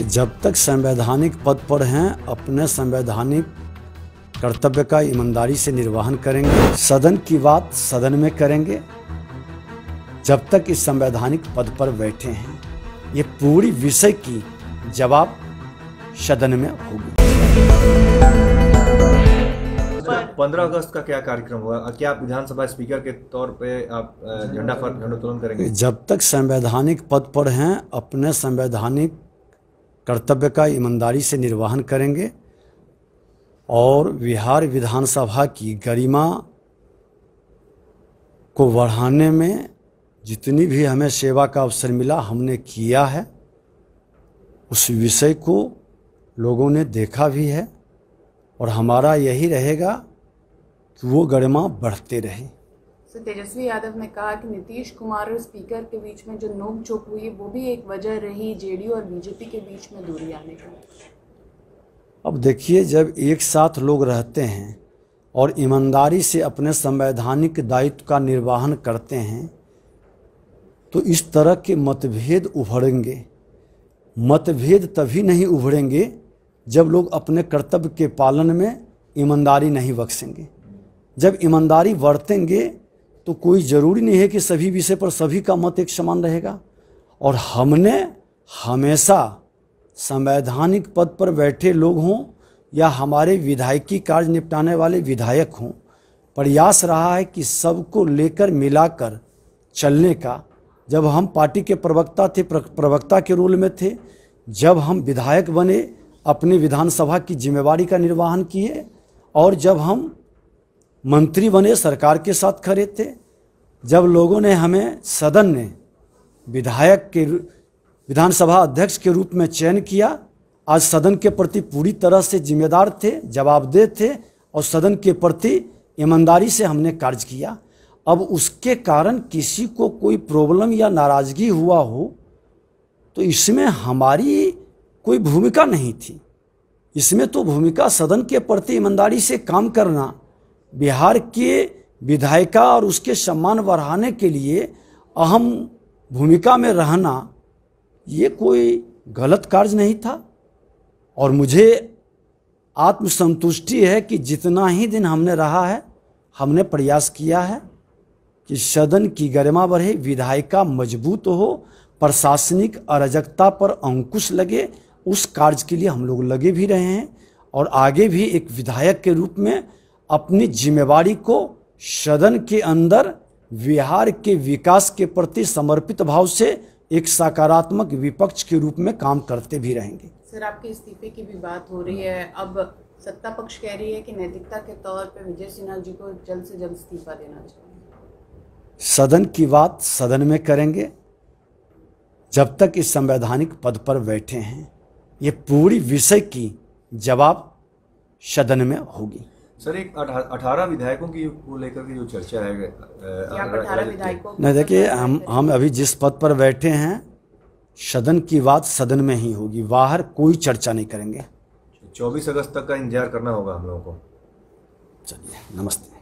कि जब तक संवैधानिक पद पर हैं अपने संवैधानिक कर्तव्य का ईमानदारी से निर्वहन करेंगे सदन की बात सदन में करेंगे जब तक इस संवैधानिक पद पर बैठे हैं ये पूरी विषय की जवाब सदन में होगी पंद्रह अगस्त का क्या कार्यक्रम हुआ क्या आप विधानसभा स्पीकर के तौर पे आप झंडा झंडोत्तोलन करेंगे जब तक संवैधानिक पद पर हैं अपने संवैधानिक कर्तव्य का ईमानदारी से निर्वहन करेंगे और बिहार विधानसभा की गरिमा को बढ़ाने में जितनी भी हमें सेवा का अवसर मिला हमने किया है उस विषय को लोगों ने देखा भी है और हमारा यही रहेगा कि वो गरिमा बढ़ते रहें सो so, तेजस्वी यादव ने कहा कि नीतीश कुमार और स्पीकर के बीच में जो नोक झोंक हुई वो भी एक वजह रही जेडीयू और बीजेपी के बीच में दूरी आने का अब देखिए जब एक साथ लोग रहते हैं और ईमानदारी से अपने संवैधानिक दायित्व का निर्वाहन करते हैं तो इस तरह के मतभेद उभरेंगे मतभेद तभी नहीं उभरेंगे जब लोग अपने कर्तव्य के पालन में ईमानदारी नहीं बख्सेंगे जब ईमानदारी बरतेंगे तो कोई ज़रूरी नहीं है कि सभी विषय पर सभी का मत एक समान रहेगा और हमने हमेशा संवैधानिक पद पर बैठे लोग हों या हमारे विधायकी कार्य निपटाने वाले विधायक हों प्रयास रहा है कि सबको लेकर मिलाकर चलने का जब हम पार्टी के प्रवक्ता थे प्रवक्ता के रोल में थे जब हम विधायक बने अपने विधानसभा की जिम्मेवारी का निर्वाहन किए और जब हम मंत्री बने सरकार के साथ खड़े थे जब लोगों ने हमें सदन ने विधायक के विधानसभा अध्यक्ष के रूप में चयन किया आज सदन के प्रति पूरी तरह से जिम्मेदार थे जवाबदेह थे और सदन के प्रति ईमानदारी से हमने कार्य किया अब उसके कारण किसी को कोई प्रॉब्लम या नाराज़गी हुआ हो तो इसमें हमारी कोई भूमिका नहीं थी इसमें तो भूमिका सदन के प्रति ईमानदारी से काम करना बिहार के विधायिका और उसके सम्मान बढ़ाने के लिए अहम भूमिका में रहना ये कोई गलत कार्य नहीं था और मुझे आत्मसंतुष्टि है कि जितना ही दिन हमने रहा है हमने प्रयास किया है कि सदन की गरिमा बढ़े विधायिका मजबूत हो प्रशासनिक अराजकता पर अंकुश लगे उस कार्य के लिए हम लोग लगे भी रहे हैं और आगे भी एक विधायक के रूप में अपनी जिम्मेवारी को सदन के अंदर बिहार के विकास के प्रति समर्पित भाव से एक सकारात्मक विपक्ष के रूप में काम करते भी रहेंगे सर आपके इस्तीफे की भी बात हो रही है अब सत्ता पक्ष कह रही है कि नैतिकता के तौर पर विजय सिन्हा जी को जल्द से जल्द इस्तीफा देना चाहिए सदन की बात सदन में करेंगे जब तक इस संवैधानिक पद पर बैठे हैं ये पूरी विषय की जवाब सदन में होगी सर एक अठारह विधायकों की को लेकर के जो चर्चा है न देखिए हम हम अभी जिस पद पर बैठे हैं सदन की बात सदन में ही होगी बाहर कोई चर्चा नहीं करेंगे चौबीस अगस्त तक का इंतजार करना होगा हम लोगों को चलिए नमस्ते